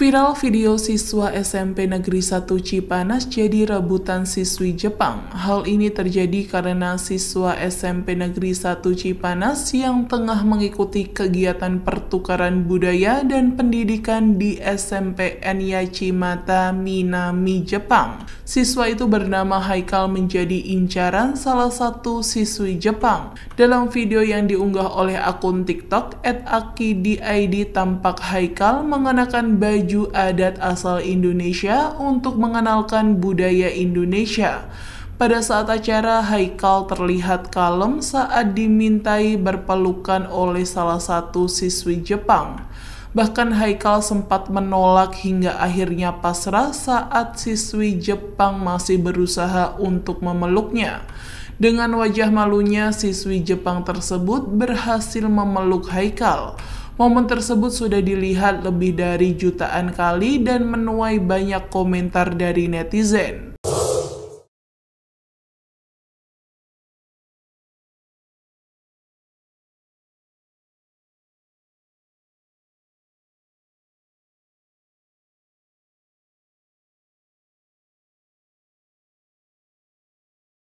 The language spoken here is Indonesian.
Viral video siswa SMP Negeri 1 Cipanas jadi rebutan siswi Jepang. Hal ini terjadi karena siswa SMP Negeri 1 Cipanas yang tengah mengikuti kegiatan pertukaran budaya dan pendidikan di SMP Nyachimata Minami, Jepang. Siswa itu bernama Haikal menjadi incaran salah satu siswi Jepang. Dalam video yang diunggah oleh akun TikTok, at tampak Haikal mengenakan baju baju adat asal Indonesia untuk mengenalkan budaya Indonesia. Pada saat acara, Haikal terlihat kalem saat dimintai berpelukan oleh salah satu siswi Jepang. Bahkan Haikal sempat menolak hingga akhirnya pasrah saat siswi Jepang masih berusaha untuk memeluknya. Dengan wajah malunya, siswi Jepang tersebut berhasil memeluk Haikal. Momen tersebut sudah dilihat lebih dari jutaan kali dan menuai banyak komentar dari netizen.